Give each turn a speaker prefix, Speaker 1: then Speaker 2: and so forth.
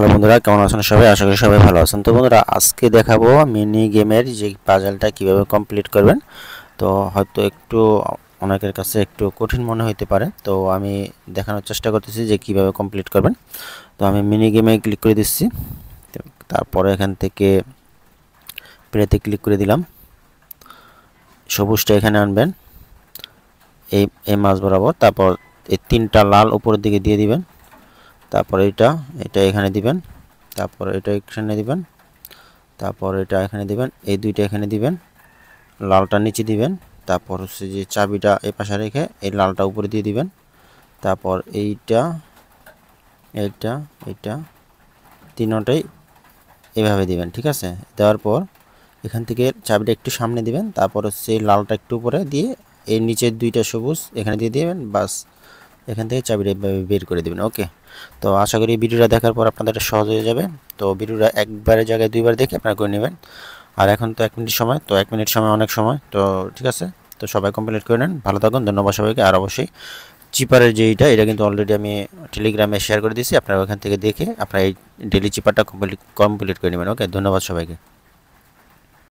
Speaker 1: hello বন্ধুরা কেমন আছেন সবাই আশা করি সবাই ভালো আছেন তো বন্ধুরা আজকে দেখাবো মিনি গেমের যে পাজলটা কিভাবে কমপ্লিট করবেন তো হয়তো একটু অনেকের কাছে একটু কঠিন মনে হইতে পারে তো আমি দেখানোর চেষ্টা করতেছি যে কিভাবে কমপ্লিট করবেন তো আমি মিনি গেমে ক্লিক করে দিচ্ছি তারপরে এখান থেকে প্লেতে ক্লিক করে দিলাম সবুজটা এখানে আনবেন এই এই মাছ বরাবর তারপর এই তিনটা লাল উপরের দিকে দিয়ে দিবেন তারপর এটা এটা এখানে দিবেন তারপর এটা এখানে দিবেন তারপর এটা এখানে দিবেন এই দুইটা এখানে দিবেন লালটা নিচে দিবেন তারপর হচ্ছে যে চাবিটা এ পাশে রেখে এই লালটা উপরে দিয়ে দিবেন তারপর এইটা এইটা এইটা তিনটাই এভাবে দিবেন ঠিক আছে দেওয়ার পর এখান থেকে চাবিটা একটু সামনে দিবেন তারপর হচ্ছে লালটা একটু উপরে দিয়ে এই নিচের দুইটা সবুজ এখানে দিয়ে দিবেন বাস এখান থেকে চাবিটা বের করে দেবেন ওকে তো আশা করি ভিডিওটা দেখার পর আপনাদের সহজ হয়ে যাবে তো ভিডিওটা একবারের জায়গায় দুইবার দেখে আপনারা করে নেবেন আর এখন তো এক মিনিট সময় তো এক মিনিট সময় অনেক সময় তো ঠিক আছে তো সবাই কমপ্লিট করে নেন ভালো থাকুন ধন্যবাদ সবাইকে আর অবশ্যই চিপারের যে এটা এটা কিন্তু অলরেডি আমি টেলিগ্রামে শেয়ার করে দিয়েছি আপনারা ওখান থেকে দেখে আপনারা এই ডেলি চিপারটা কমপ্লিট কমপ্লিট করে নেবেন ওকে ধন্যবাদ সবাইকে